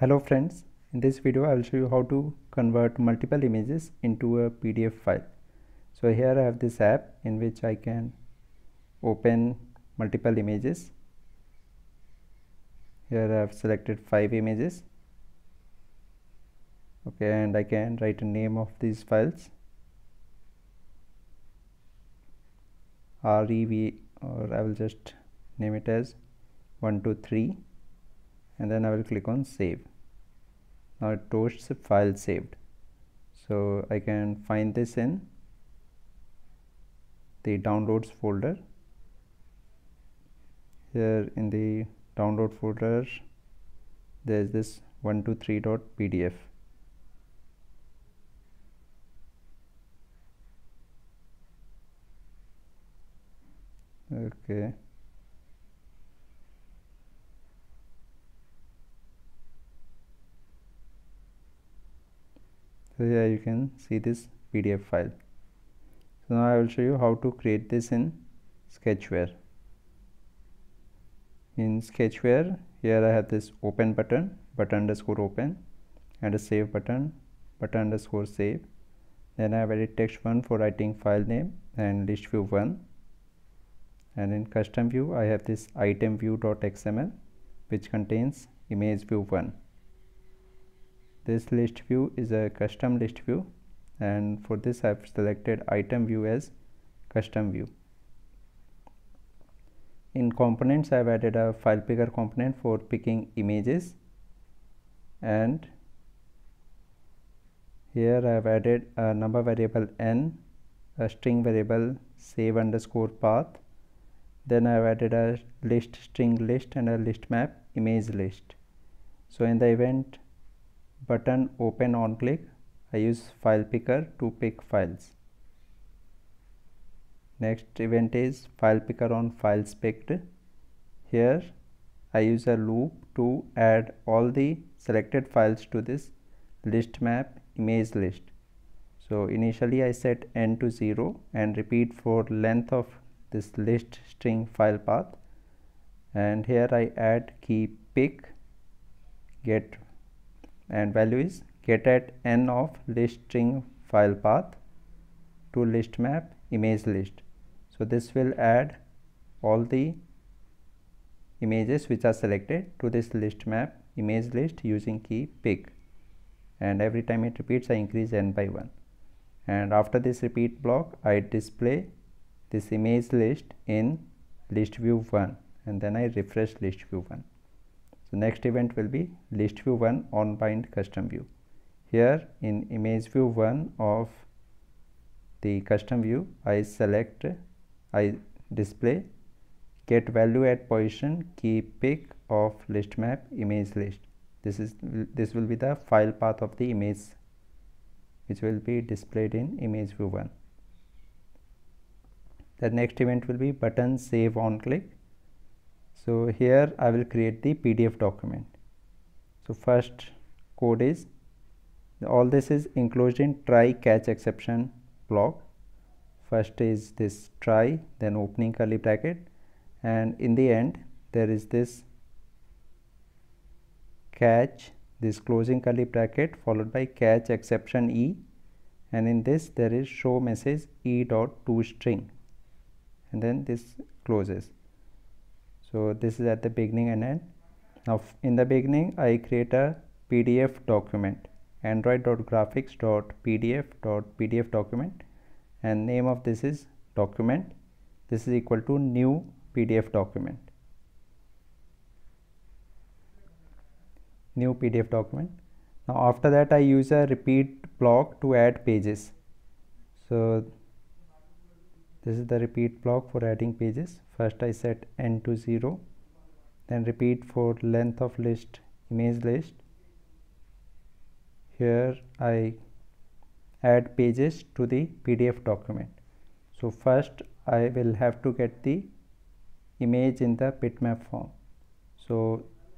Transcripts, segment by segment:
Hello friends, in this video I will show you how to convert multiple images into a PDF file. So here I have this app in which I can open multiple images. Here I have selected five images. Okay, and I can write a name of these files. REV or I will just name it as 123 and then I will click on save now it shows file saved so I can find this in the downloads folder here in the download folder there is this 123.pdf okay so here you can see this pdf file so now i will show you how to create this in sketchware in sketchware here i have this open button button underscore open and a save button button underscore save then i have edit text one for writing file name and list view one and in custom view i have this item view.xml which contains image view 1 this list view is a custom list view and for this I've selected item view as custom view in components I've added a file picker component for picking images and here I have added a number variable n a string variable save underscore path then I have added a list string list and a list map image list so in the event button open on click I use file picker to pick files next event is file picker on files picked here I use a loop to add all the selected files to this list map image list so initially I set n to 0 and repeat for length of this list string file path and here I add key pick get and value is get at n of list string file path to list map image list so this will add all the images which are selected to this list map image list using key pick and every time it repeats I increase n by 1 and after this repeat block I display this image list in list view 1 and then I refresh list view 1 so next event will be list view 1 on bind custom view. Here in image view 1 of the custom view I select I display get value at position key pick of list map image list. This is this will be the file path of the image which will be displayed in image view 1. The next event will be button save on click so here I will create the PDF document so first code is all this is enclosed in try catch exception block first is this try then opening curly bracket and in the end there is this catch this closing curly bracket followed by catch exception e and in this there is show message e dot to string and then this closes so this is at the beginning and end now in the beginning i create a pdf document android.graphics.pdf.pdf document and name of this is document this is equal to new pdf document new pdf document now after that i use a repeat block to add pages so this is the repeat block for adding pages first I set n to 0 then repeat for length of list image list here I add pages to the PDF document so first I will have to get the image in the bitmap form so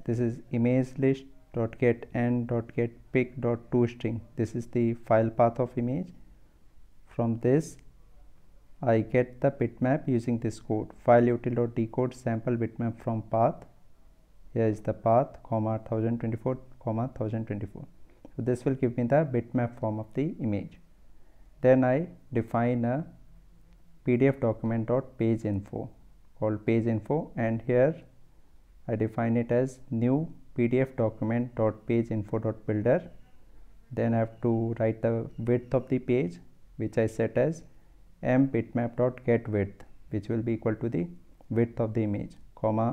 this is image list dot get n dot get pick dot string. this is the file path of image from this I get the bitmap using this code file sample bitmap from path here is the path comma 1024 comma 1024 so this will give me the bitmap form of the image then I define a pdf document dot page info called page info and here I define it as new pdf document dot page info dot builder then I have to write the width of the page which I set as m bitmap dot get width which will be equal to the width of the image comma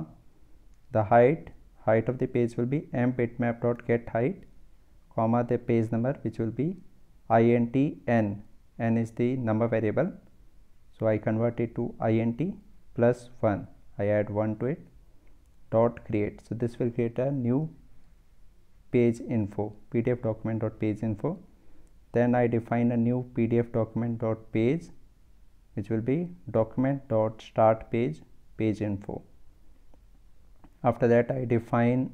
the height height of the page will be m bitmap dot get height comma the page number which will be int n n is the number variable so I convert it to int plus 1 I add 1 to it dot create so this will create a new page info pdf document dot page info then I define a new pdf document dot page which will be document dot start page page info after that I define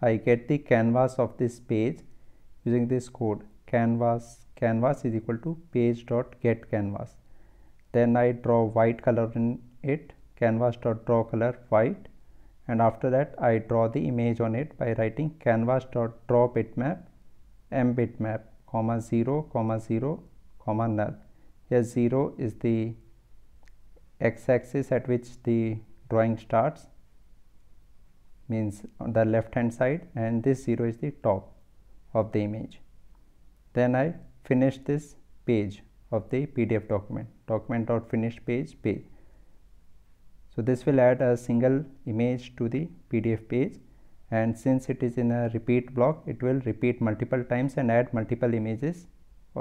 I get the canvas of this page using this code canvas canvas is equal to page dot get canvas then I draw white color in it canvas dot draw color white and after that I draw the image on it by writing canvas dot draw bitmap m bitmap comma 0 comma 0 comma null here 0 is the x-axis at which the drawing starts means on the left hand side and this 0 is the top of the image then I finish this page of the PDF document document.finished page page so this will add a single image to the PDF page and since it is in a repeat block it will repeat multiple times and add multiple images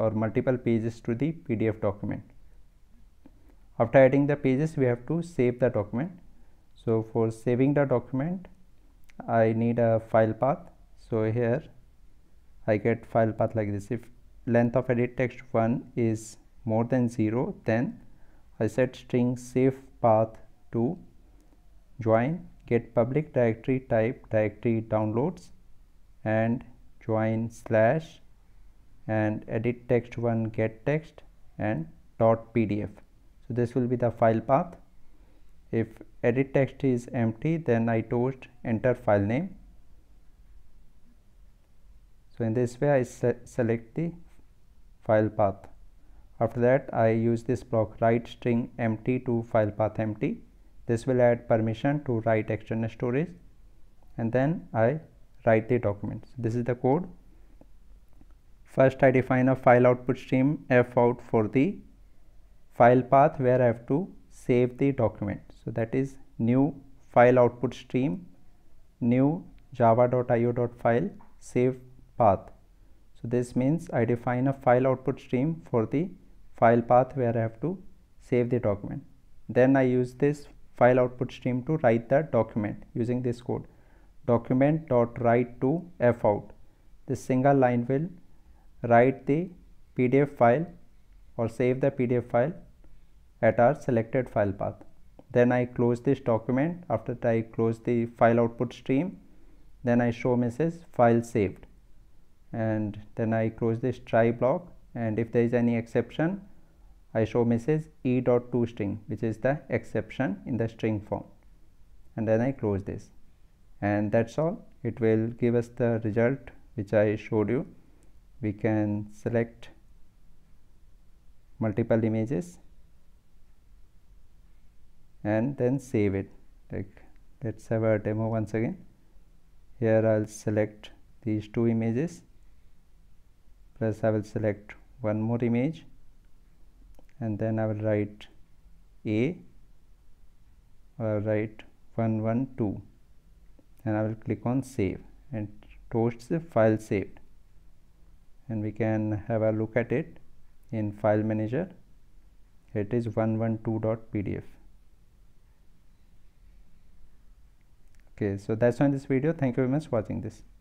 or multiple pages to the PDF document. After adding the pages, we have to save the document. So for saving the document, I need a file path. So here I get file path like this. If length of edit text 1 is more than 0, then I set string save path to join get public directory type directory downloads and join slash and edit text one get text and dot pdf so this will be the file path if edit text is empty then i toast enter file name so in this way i se select the file path after that i use this block write string empty to file path empty this will add permission to write external storage and then i write the document so this is the code First I define a file output stream f out for the file path where I have to save the document. So that is new file output stream new java.io.file save path. So this means I define a file output stream for the file path where I have to save the document. Then I use this file output stream to write the document using this code document.write to f out. This single line will write the PDF file or save the PDF file at our selected file path. Then I close this document. After that I close the file output stream. Then I show message file saved. And then I close this try block. And if there is any exception, I show message e dot to string, which is the exception in the string form. And then I close this. And that's all. It will give us the result which I showed you we can select multiple images and then save it like let's have a demo once again here I'll select these two images plus I will select one more image and then I will write A or I'll write 112 and I will click on save and toast toasts the file saved and we can have a look at it in file manager it is 112.pdf okay so that's in this video thank you very much for watching this